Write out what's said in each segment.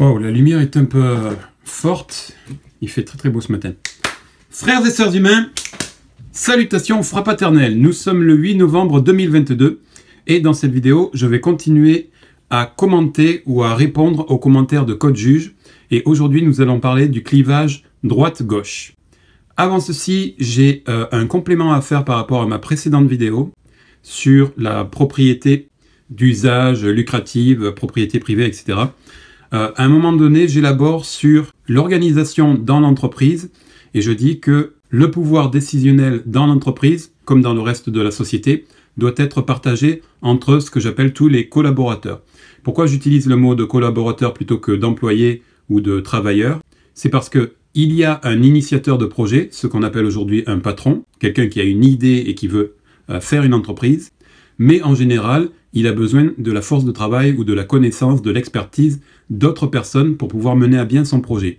Wow, la lumière est un peu forte. Il fait très très beau ce matin. Frères et sœurs humains, salutations frappe paternelle. Nous sommes le 8 novembre 2022 et dans cette vidéo, je vais continuer à commenter ou à répondre aux commentaires de Code Juge. Et aujourd'hui, nous allons parler du clivage droite-gauche. Avant ceci, j'ai euh, un complément à faire par rapport à ma précédente vidéo sur la propriété d'usage lucrative, propriété privée, etc. Euh, à un moment donné, j'élabore sur l'organisation dans l'entreprise et je dis que le pouvoir décisionnel dans l'entreprise, comme dans le reste de la société, doit être partagé entre ce que j'appelle tous les collaborateurs. Pourquoi j'utilise le mot de collaborateur plutôt que d'employé ou de travailleur C'est parce que il y a un initiateur de projet, ce qu'on appelle aujourd'hui un patron, quelqu'un qui a une idée et qui veut euh, faire une entreprise, mais en général, il a besoin de la force de travail ou de la connaissance, de l'expertise d'autres personnes pour pouvoir mener à bien son projet.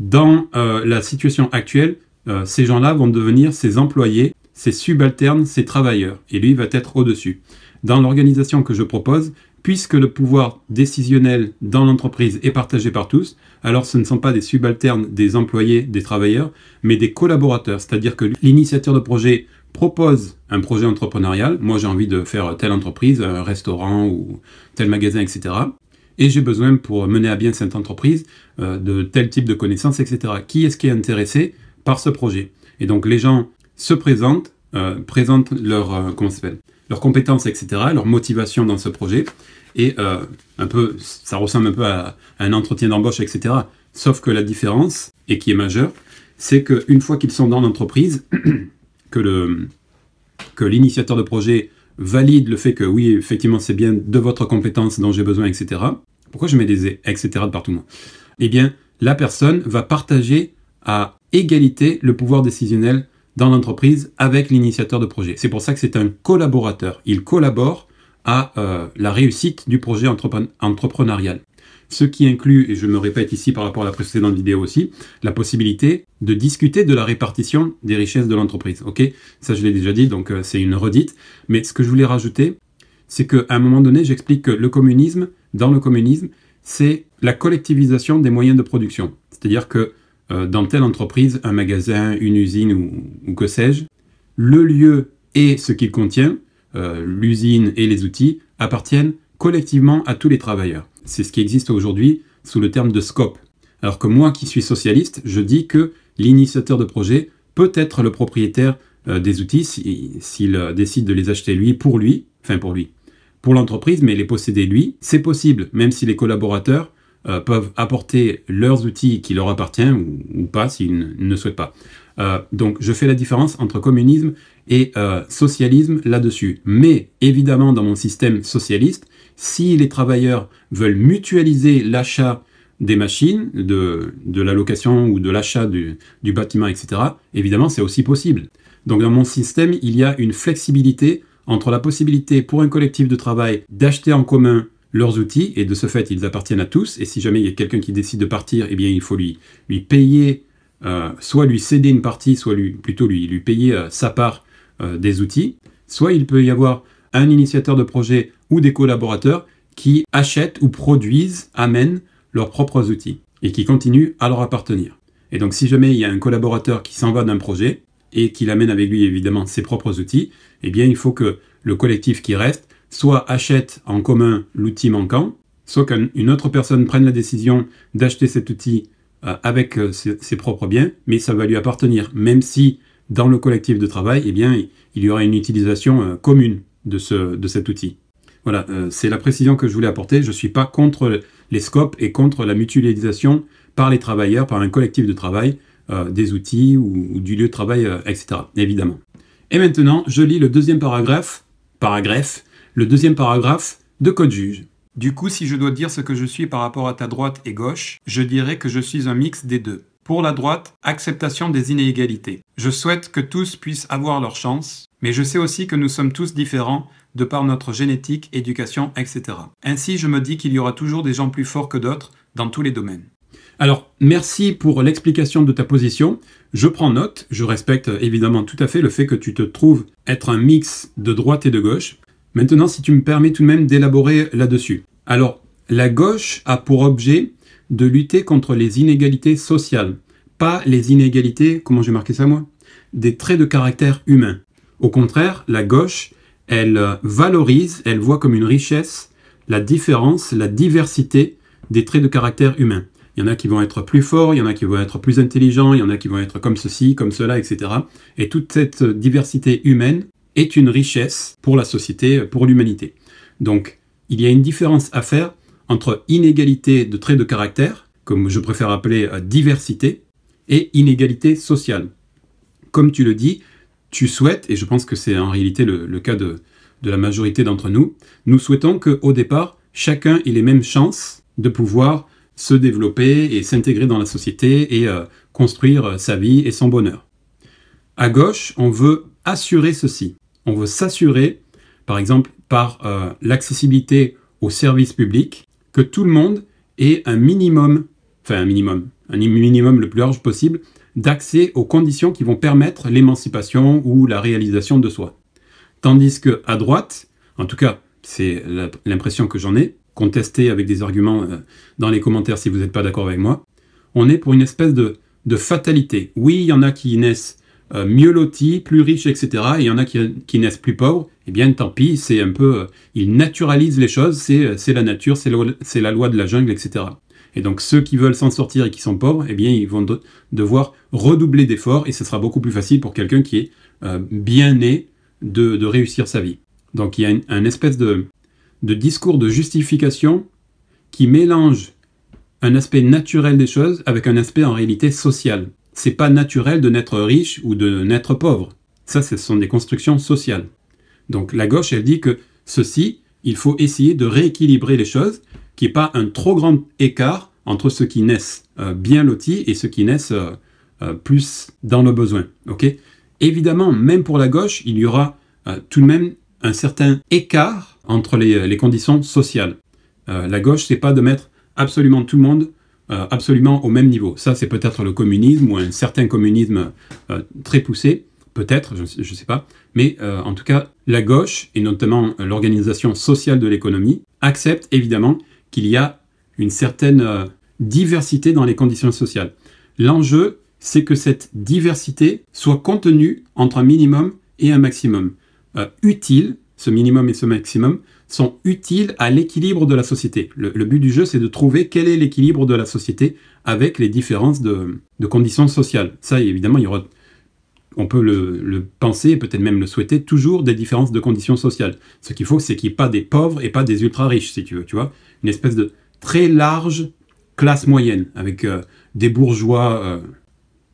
Dans euh, la situation actuelle, euh, ces gens-là vont devenir ses employés, ses subalternes, ses travailleurs, et lui va être au-dessus. Dans l'organisation que je propose, puisque le pouvoir décisionnel dans l'entreprise est partagé par tous, alors ce ne sont pas des subalternes, des employés, des travailleurs, mais des collaborateurs, c'est-à-dire que l'initiateur de projet propose un projet entrepreneurial, moi j'ai envie de faire telle entreprise, un euh, restaurant ou tel magasin, etc. Et j'ai besoin pour mener à bien cette entreprise euh, de tel type de connaissances, etc. Qui est-ce qui est intéressé par ce projet Et donc les gens se présentent, euh, présentent leur, leurs compétences, etc., leur motivation dans ce projet. Et un peu, ça ressemble un peu à, à un entretien d'embauche, etc. Sauf que la différence, et qui est majeure, c'est qu'une fois qu'ils sont dans l'entreprise, que le que l'initiateur de projet valide le fait que oui, effectivement, c'est bien de votre compétence dont j'ai besoin, etc. Pourquoi je mets des e, etc. de partout Eh bien, la personne va partager à égalité le pouvoir décisionnel dans l'entreprise avec l'initiateur de projet. C'est pour ça que c'est un collaborateur. Il collabore à euh, la réussite du projet entrepreneurial ce qui inclut, et je me répète ici par rapport à la précédente vidéo aussi, la possibilité de discuter de la répartition des richesses de l'entreprise. Ok, ça je l'ai déjà dit, donc euh, c'est une redite. Mais ce que je voulais rajouter, c'est qu'à un moment donné, j'explique que le communisme, dans le communisme, c'est la collectivisation des moyens de production. C'est-à-dire que euh, dans telle entreprise, un magasin, une usine ou, que sais-je, le lieu et ce qu'il contient, euh, l'usine et les outils, appartiennent collectivement à tous les travailleurs c'est ce qui existe aujourd'hui sous le terme de scope. Alors que moi qui suis socialiste, je dis que l'initiateur de projet peut être le propriétaire euh, des outils s'il euh, décide de les acheter lui pour lui, enfin pour lui, pour l'entreprise, mais les posséder lui, c'est possible, même si les collaborateurs euh, peuvent apporter leurs outils qui leur appartiennent ou, pas s'ils ne souhaitent pas. donc je fais la différence entre communisme et socialisme là-dessus. Mais évidemment, dans mon système socialiste, si les travailleurs veulent mutualiser l'achat des machines, de, la location ou de l'achat du, bâtiment, etc., évidemment, c'est aussi possible. Donc dans mon système, il y a une flexibilité entre la possibilité pour un collectif de travail d'acheter en commun leurs outils, et de ce fait, ils appartiennent à tous, et si jamais il y a quelqu'un qui décide de partir, eh bien, il faut lui, lui payer, euh, soit lui céder une partie, soit lui, plutôt lui, lui payer euh, sa part euh, des outils, soit il peut y avoir un initiateur de projet ou des collaborateurs qui achètent ou produisent, amènent leurs propres outils et qui continuent à leur appartenir. Et donc si jamais il y a un collaborateur qui s'en va d'un projet et qu'il amène avec lui évidemment ses propres outils, eh bien il faut que le collectif qui reste soit achète en commun l'outil manquant, soit qu'une autre personne prenne la décision d'acheter cet outil euh, avec euh, ses, propres biens, mais ça va lui appartenir, même si dans le collectif de travail, eh bien, il y aura une utilisation euh, commune de, de cet outil. Voilà, euh, c'est la précision que je voulais apporter. Je ne suis pas contre les scopes et contre la mutualisation par les travailleurs, par un collectif de travail, euh, des outils ou, du lieu de travail, euh, etc. Évidemment. Et maintenant, je lis le deuxième paragraphe, paragraphe, le deuxième paragraphe de Code Juge. Du coup, si je dois dire ce que je suis par rapport à ta droite et gauche, je dirais que je suis un mix des deux. Pour la droite, acceptation des inégalités. Je souhaite que tous puissent avoir leur chance, mais je sais aussi que nous sommes tous différents de par notre génétique, éducation, etc. Ainsi, je me dis qu'il y aura toujours des gens plus forts que d'autres dans tous les domaines. Alors, merci pour l'explication de ta position. Je prends note, je respecte évidemment tout à fait le fait que tu te trouves être un mix de droite et de gauche. Maintenant, si tu me permets tout de même d'élaborer là-dessus. Alors, la gauche a pour objet de lutter contre les inégalités sociales, pas les inégalités, comment j'ai marqué ça moi Des traits de caractère humain. Au contraire, la gauche, elle euh, valorise, elle voit comme une richesse la différence, la diversité des traits de caractère humain. Il y en a qui vont être plus forts, il y en a qui vont être plus intelligents, il y en a qui vont être comme ceci, comme cela, etc. Et toute cette diversité humaine est une richesse pour la société, pour l'humanité. Donc, il y a une différence à faire entre inégalité de traits de caractère, comme je préfère appeler euh, diversité, et inégalité sociale. Comme tu le dis, tu souhaites, et je pense que c'est en réalité le, cas de, la majorité d'entre nous, nous souhaitons qu'au départ, chacun ait les mêmes chances de pouvoir se développer et s'intégrer dans la société et euh, construire euh, sa vie et son bonheur. À gauche, on veut assurer ceci. On veut s'assurer, par exemple, par l'accessibilité aux services publics, que tout le monde ait un minimum, enfin un minimum, un minimum le plus large possible, d'accès aux conditions qui vont permettre l'émancipation ou la réalisation de soi. Tandis que à droite, en tout cas, c'est l'impression que j'en ai, contesté avec des arguments euh, dans les commentaires si vous n'êtes pas d'accord avec moi, on est pour une espèce de, de fatalité. Oui, il y en a qui naissent euh, mieux lotis, plus riches, etc. Et il y en a qui, naissent plus pauvres. et eh bien, tant pis, c'est un peu... Euh, ils naturalisent les choses, c'est euh, la nature, c'est la loi de la jungle, etc. Et donc ceux qui veulent s'en sortir et qui sont pauvres, eh bien, ils vont devoir redoubler d'efforts et ce sera beaucoup plus facile pour quelqu'un qui est bien né de, réussir sa vie. Donc il y a une, espèce de discours de justification qui mélange un aspect naturel des choses avec un aspect en réalité social. C'est pas naturel de naître riche ou de naître pauvre. Ça, ce sont des constructions sociales. Donc la gauche, elle dit que ceci, il faut essayer de rééquilibrer les choses, qu'il n'y ait pas un trop grand écart entre ceux qui naissent euh, bien lotis et ceux qui naissent euh, euh, plus dans le besoin. ok Évidemment, même pour la gauche, il y aura tout de même un certain écart entre les, les conditions sociales. la gauche, c'est pas de mettre absolument tout le monde euh, absolument au même niveau. Ça, c'est peut-être le communisme ou un certain communisme euh, très poussé, peut-être, je ne sais pas. Mais euh, en tout cas, la gauche, et notamment l'organisation sociale de l'économie, accepte évidemment qu'il y a une certaine diversité dans les conditions sociales. L'enjeu, c'est que cette diversité soit contenue entre un minimum et un maximum. utile, ce minimum et ce maximum, sont utiles à l'équilibre de la société. Le, but du jeu, c'est de trouver quel est l'équilibre de la société avec les différences de, conditions sociales. Ça, évidemment, y on peut le, penser, peut-être même le souhaiter, toujours des différences de conditions sociales. Ce qu'il faut, c'est qu'il n'y ait pas des pauvres et pas des ultra-riches, si tu veux, tu vois. Une espèce de très large classe moyenne, avec euh, des bourgeois euh,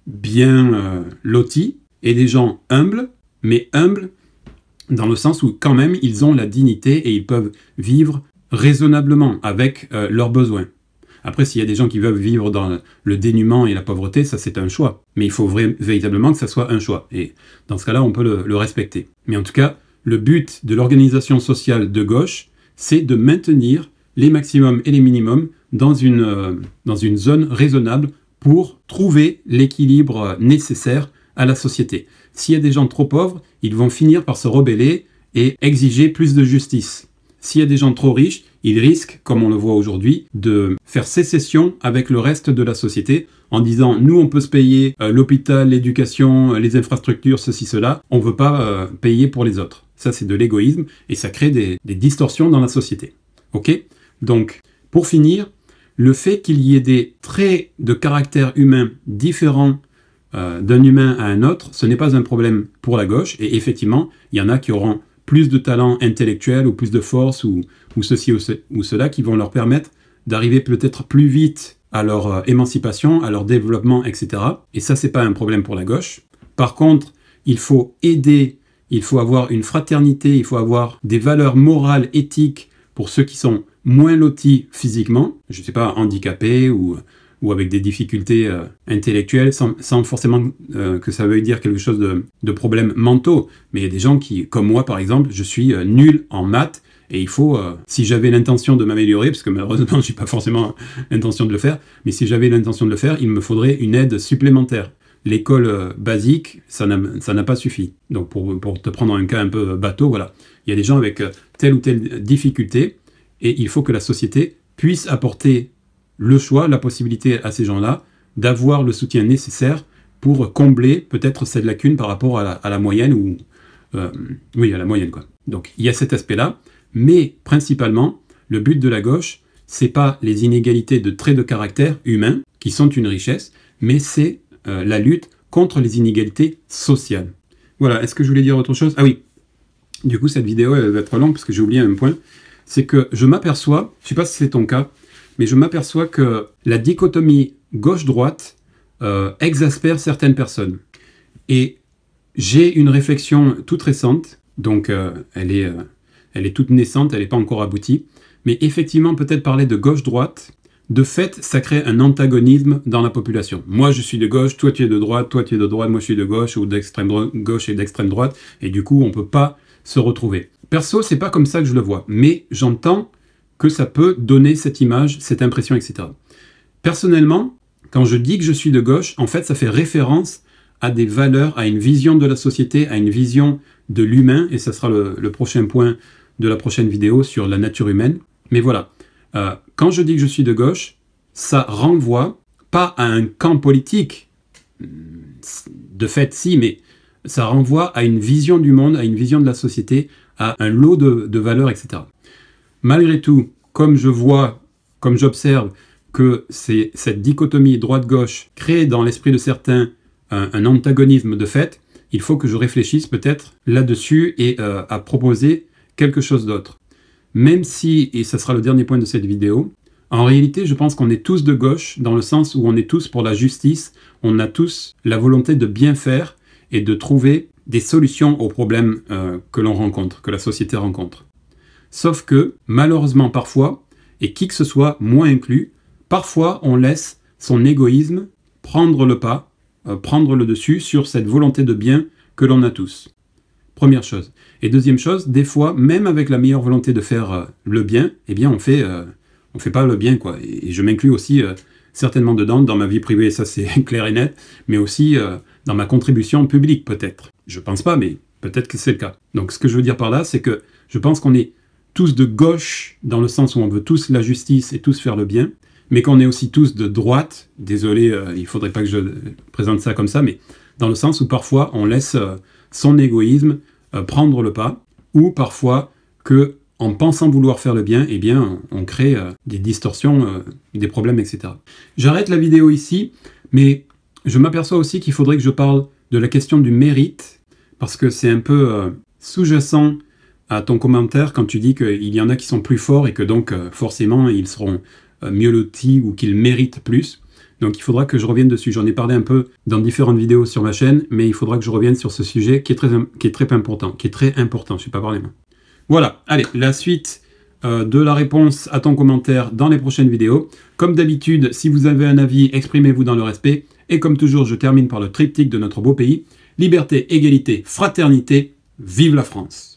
bien euh, lotis et des gens humbles, mais humbles dans le sens où quand même ils ont la dignité et ils peuvent vivre raisonnablement avec euh, leurs besoins. Après, s'il y a des gens qui veulent vivre dans le dénuement et la pauvreté, ça c'est un choix. Mais il faut véritablement que ça soit un choix. Et dans ce cas-là, on peut le, respecter. Mais en tout cas, le but de l'organisation sociale de gauche, c'est de maintenir les maximums et les minimums dans une euh, zone raisonnable pour trouver l'équilibre euh, nécessaire à la société. S'il y a des gens trop pauvres, ils vont finir par se rebeller et exiger plus de justice. S'il y a des gens trop riches, ils risquent, comme on le voit aujourd'hui, de faire sécession avec le reste de la société en disant nous on peut se payer euh, l'hôpital, l'éducation, euh, les infrastructures, ceci, cela, on ne veut pas euh, payer pour les autres. Ça c'est de l'égoïsme et ça crée des, distorsions dans la société. Ok Donc pour finir, le fait qu'il y ait des traits de caractère humain différents euh, d'un humain à un autre, ce n'est pas un problème pour la gauche. Et effectivement, il y en a qui auront plus de talent intellectuel ou plus de force ou, ceci ou, cela qui vont leur permettre d'arriver peut-être plus vite à leur euh, émancipation, à leur développement, etc. Et ça, ce n'est pas un problème pour la gauche. Par contre, il faut aider, il faut avoir une fraternité, il faut avoir des valeurs morales, éthiques pour ceux qui sont moins lotis physiquement, je ne sais pas, handicapés ou ou avec des difficultés euh, intellectuelles, sans, forcément euh, que ça veuille dire quelque chose de, de problèmes mentaux. Mais il y a des gens qui, comme moi par exemple, je suis euh, nul en maths. Et il faut, si j'avais l'intention de m'améliorer, parce que malheureusement, je n'ai pas forcément l'intention de le faire, mais si j'avais l'intention de le faire, il me faudrait une aide supplémentaire. L'école basique, ça n'a pas suffi. Donc, pour, pour te prendre un cas un peu bateau, voilà. Il y a des gens avec telle ou telle difficulté, et il faut que la société puisse apporter le choix, la possibilité à ces gens-là d'avoir le soutien nécessaire pour combler peut-être cette lacune par rapport à la, moyenne ou euh, oui à la moyenne quoi. Donc il y a cet aspect-là, mais principalement le but de la gauche, c'est pas les inégalités de traits de caractère humains qui sont une richesse, mais c'est euh, la lutte contre les inégalités sociales. Voilà. Est-ce que je voulais dire autre chose Ah oui. Du coup cette vidéo elle va être longue parce que j'ai oublié un point, c'est que je m'aperçois, je sais pas si c'est ton cas, mais je m'aperçois que la dichotomie gauche-droite euh, exaspère certaines personnes. Et j'ai une réflexion toute récente, donc euh, elle, est, euh, elle est toute naissante, elle n'est pas encore aboutie, mais effectivement peut-être parler de gauche-droite, de fait, ça crée un antagonisme dans la population. Moi, je suis de gauche, toi, tu es de droite, toi, tu es de droite, moi, je suis de gauche, ou d'extrême gauche et d'extrême droite, et du coup, on ne peut pas se retrouver. Perso, c'est pas comme ça que je le vois, mais j'entends que ça peut donner cette image, cette impression, etc. Personnellement, quand je dis que je suis de gauche, en fait, ça fait référence à des valeurs, à une vision de la société, à une vision de l'humain, et ça sera le, prochain point de la prochaine vidéo sur la nature humaine. Mais voilà, euh, quand je dis que je suis de gauche, ça renvoie pas à un camp politique, de fait si, mais ça renvoie à une vision du monde, à une vision de la société, à un lot de valeurs, etc. Malgré tout, comme je vois, comme j'observe que c'est cette dichotomie droite-gauche crée dans l'esprit de certains un, antagonisme de fait, il faut que je réfléchisse peut-être là-dessus et euh, à proposer quelque chose d'autre. Même si, et ce sera le dernier point de cette vidéo, en réalité, je pense qu'on est tous de gauche dans le sens où on est tous pour la justice, on a tous la volonté de bien faire et de trouver des solutions aux problèmes euh, que l'on rencontre, que la société rencontre. Sauf que, malheureusement parfois, et qui que ce soit, moins inclus, parfois on laisse son égoïsme prendre le pas, euh, prendre le dessus sur cette volonté de bien que l'on a tous. Première chose. Et deuxième chose, des fois, même avec la meilleure volonté de faire euh, le bien, eh bien on fait, euh, on fait pas le bien quoi. Et, et je m'inclus aussi certainement dedans dans ma vie privée, ça c'est clair et net, mais aussi dans ma contribution publique peut-être. Je pense pas, mais peut-être que c'est le cas. Donc ce que je veux dire par là, c'est que je pense qu'on est tous de gauche, dans le sens où on veut tous la justice et tous faire le bien, mais qu'on est aussi tous de droite, désolé, euh, il faudrait pas que je présente ça comme ça, mais dans le sens où parfois on laisse euh, son égoïsme euh, prendre le pas, ou parfois que en pensant vouloir faire le bien, eh bien, on crée des distorsions, des problèmes, etc. J'arrête la vidéo ici, mais je m'aperçois aussi qu'il faudrait que je parle de la question du mérite, parce que c'est un peu sous-jacent à ton commentaire quand tu dis qu'il y en a qui sont plus forts et que donc euh, forcément ils seront euh, mieux lotis ou qu'ils méritent plus. Donc il faudra que je revienne dessus. J'en ai parlé un peu dans différentes vidéos sur ma chaîne, mais il faudra que je revienne sur ce sujet qui est très, important, qui est très important. Je ne pas parler moi. Voilà, allez, la suite euh, de la réponse à ton commentaire dans les prochaines vidéos. Comme d'habitude, si vous avez un avis, exprimez-vous dans le respect. Et comme toujours, je termine par le triptyque de notre beau pays. Liberté, égalité, fraternité, vive la France